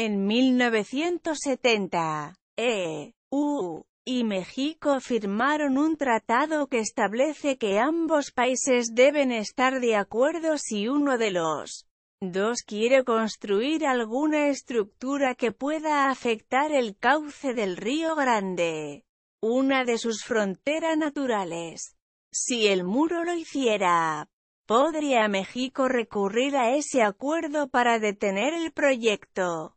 En 1970, EU y México firmaron un tratado que establece que ambos países deben estar de acuerdo si uno de los dos quiere construir alguna estructura que pueda afectar el cauce del Río Grande, una de sus fronteras naturales. Si el muro lo hiciera, podría México recurrir a ese acuerdo para detener el proyecto.